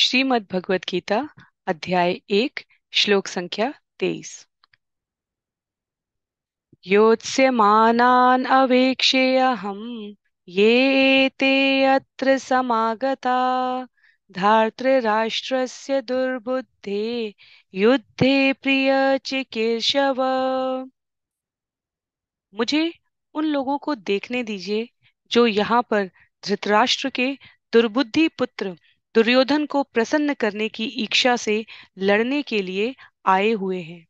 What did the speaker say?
श्रीमद् भगवद गीता अध्याय एक श्लोक संख्या तेईस अवेक्षे अहम ये ते अत्र समागता धार्तृराष्ट्रस्य दुर्बुद्धे युद्धे प्रिय चिकीर्षव मुझे उन लोगों को देखने दीजिए जो यहाँ पर धृतराष्ट्र के दुर्बुद्धि पुत्र दुर्योधन को प्रसन्न करने की इच्छा से लड़ने के लिए आए हुए हैं